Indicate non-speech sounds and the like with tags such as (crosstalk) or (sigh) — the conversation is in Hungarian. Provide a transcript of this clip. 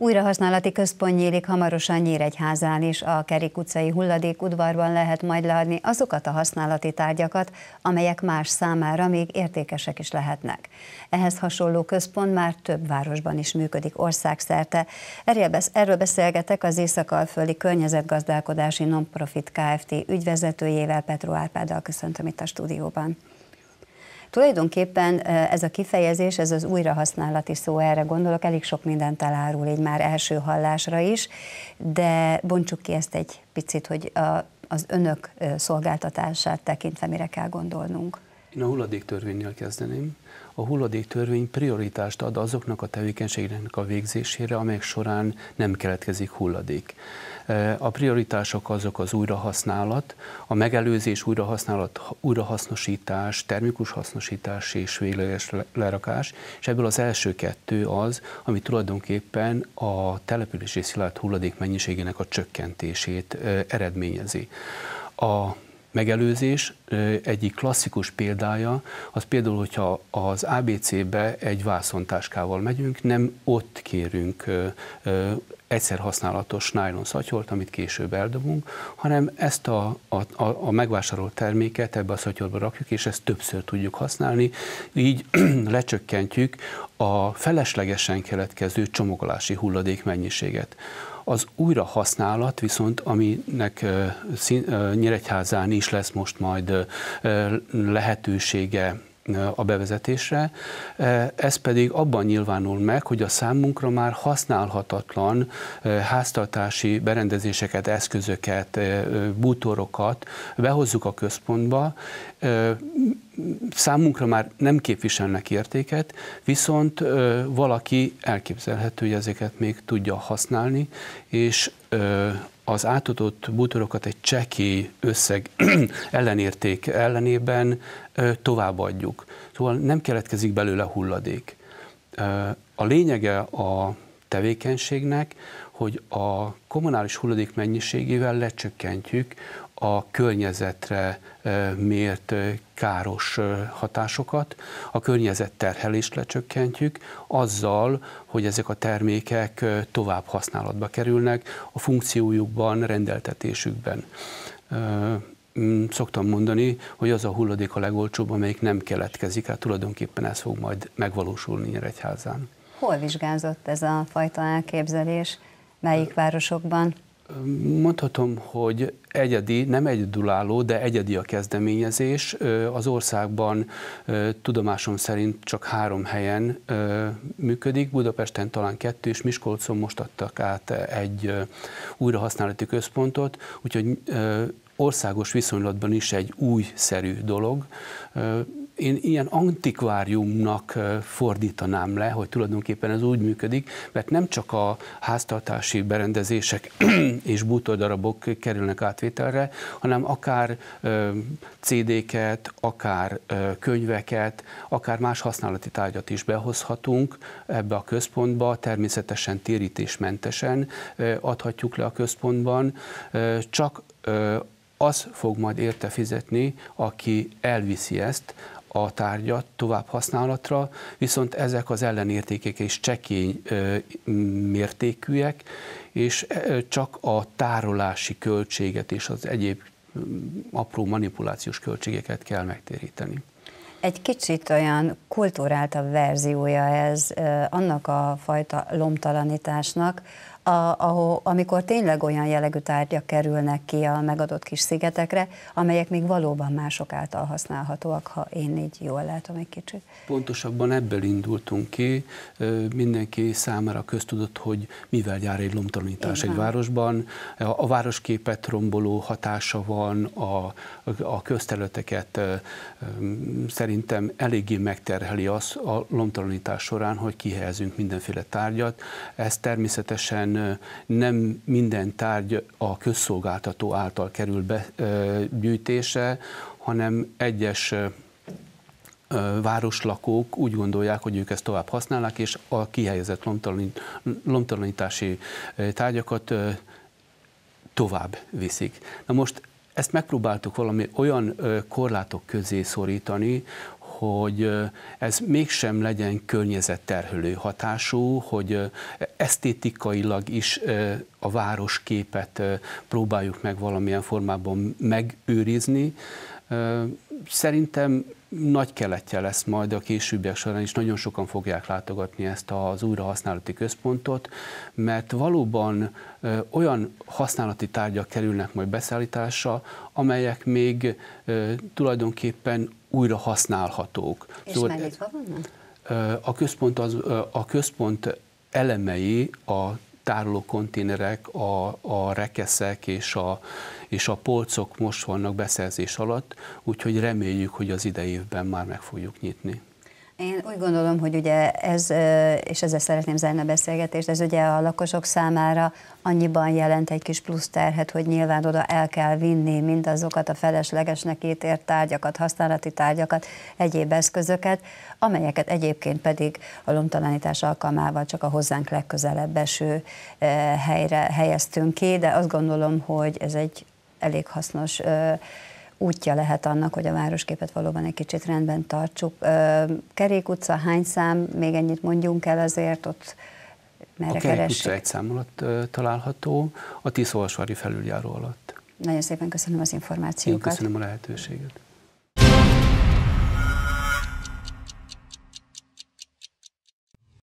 Újrahasználati központ nyílik hamarosan Nyíregyházán is, a Kerik utcai udvarban lehet majd leadni azokat a használati tárgyakat, amelyek más számára még értékesek is lehetnek. Ehhez hasonló központ már több városban is működik országszerte. Erről beszélgetek az Észak-Alföldi Környezetgazdálkodási Nonprofit Kft. ügyvezetőjével, Petro Árpáddal köszöntöm itt a stúdióban. Tulajdonképpen ez a kifejezés, ez az újrahasználati szó, erre gondolok, elég sok mindent elárul, így már első hallásra is, de bontsuk ki ezt egy picit, hogy a, az önök szolgáltatását tekintve mire kell gondolnunk. Én a hulladéktörvénynél kezdeném. A hulladéktörvény prioritást ad azoknak a tevékenységeknek a végzésére, amelyek során nem keletkezik hulladék. E, a prioritások azok az újrahasználat, a megelőzés, újrahasználat, újrahasznosítás, termikus hasznosítás és végleges lerakás, és ebből az első kettő az, ami tulajdonképpen a települési szilárd hulladék mennyiségének a csökkentését e, eredményezi. A megelőzés egyik klasszikus példája, az például, hogyha az ABC-be egy vászontáskával megyünk, nem ott kérünk egyszer használatos nylon szatyolt, amit később eldobunk, hanem ezt a, a, a megvásárolt terméket ebbe a szatyorba rakjuk, és ezt többször tudjuk használni, így (clears throat) lecsökkentjük a feleslegesen keletkező csomagolási hulladék mennyiséget. Az újrahasználat viszont, aminek Nyíregyházán is lesz most majd lehetősége a bevezetésre, ez pedig abban nyilvánul meg, hogy a számunkra már használhatatlan háztartási berendezéseket, eszközöket, bútorokat behozzuk a központba, számunkra már nem képviselnek értéket, viszont ö, valaki elképzelhető, hogy ezeket még tudja használni, és ö, az átadott bútorokat egy cseki összeg (clears throat) ellenérték ellenében ö, továbbadjuk. Szóval nem keletkezik belőle hulladék. A lényege a tevékenységnek, hogy a kommunális hulladék mennyiségével lecsökkentjük a környezetre mért káros hatásokat, a környezet terhelést lecsökkentjük, azzal, hogy ezek a termékek tovább használatba kerülnek a funkciójukban, rendeltetésükben. Mm, szoktam mondani, hogy az a hulladék a legolcsóbb, amelyik nem keletkezik, hát tulajdonképpen ez fog majd megvalósulni egyházán. Hol vizsgázott ez a fajta elképzelés? Melyik városokban? Mondhatom, hogy egyedi, nem egyedülálló, de egyedi a kezdeményezés. Az országban tudomásom szerint csak három helyen működik, Budapesten talán kettő, és Miskolcon most adtak át egy újrahasználati központot, úgyhogy országos viszonylatban is egy újszerű dolog én ilyen antikváriumnak fordítanám le, hogy tulajdonképpen ez úgy működik, mert nem csak a háztartási berendezések (clears throat) és bútordarabok kerülnek átvételre, hanem akár CD-ket, akár könyveket, akár más használati tárgyat is behozhatunk ebbe a központba, természetesen térítésmentesen adhatjuk le a központban, csak az fog majd érte fizetni, aki elviszi ezt a tárgyat tovább használatra, viszont ezek az ellenértékek és csekély mértékűek, és csak a tárolási költséget és az egyéb mm, apró manipulációs költségeket kell megtéríteni. Egy kicsit olyan kultúráltabb verziója ez annak a fajta lomtalanításnak, a, ahol, amikor tényleg olyan jellegű tárgyak kerülnek ki a megadott kis szigetekre, amelyek még valóban mások által használhatóak, ha én így jól látom egy kicsit. Pontosabban ebből indultunk ki, mindenki számára köztudott, hogy mivel jár egy lomtalanítás egy városban, a városképet romboló hatása van, a, a közterületeket szerintem eléggé megterheli az a lomtalanítás során, hogy kihelyezünk mindenféle tárgyat. Ez természetesen nem minden tárgy a közszolgáltató által kerül begyűjtése, hanem egyes városlakók úgy gondolják, hogy ők ezt tovább használnak, és a kihelyezett lomtalanítási tárgyakat tovább viszik. Na most ezt megpróbáltuk valami olyan korlátok közé szorítani, hogy ez mégsem legyen környezetterhelő hatású, hogy esztétikailag is a városképet próbáljuk meg valamilyen formában megőrizni. Szerintem nagy keletje lesz majd a későbbiek során, és nagyon sokan fogják látogatni ezt az újrahasználati központot, mert valóban olyan használati tárgyak kerülnek majd beszállításra, amelyek még tulajdonképpen újra használhatók. És szóval, van nyitva A központ, az, a központ elemei a tároló konténerek, a, a rekeszek és a, és a polcok most vannak beszerzés alatt, úgyhogy reméljük, hogy az idei évben már meg fogjuk nyitni. Én úgy gondolom, hogy ugye ez, és ezzel szeretném zárni a beszélgetést, ez ugye a lakosok számára annyiban jelent egy kis plusz terhet, hogy nyilván oda el kell vinni mindazokat a feleslegesnek ítért tárgyakat, használati tárgyakat, egyéb eszközöket, amelyeket egyébként pedig a lomtalanítás alkalmával csak a hozzánk legközelebb eső helyre helyeztünk ki, de azt gondolom, hogy ez egy elég hasznos útja lehet annak, hogy a városképet valóban egy kicsit rendben tartsuk. Kerék utca, hány szám, még ennyit mondjunk el azért, ott merre a Kerék utca egy szám alatt található, a Tiszolsvári felüljáró alatt. Nagyon szépen köszönöm az információkat. Én köszönöm a lehetőséget.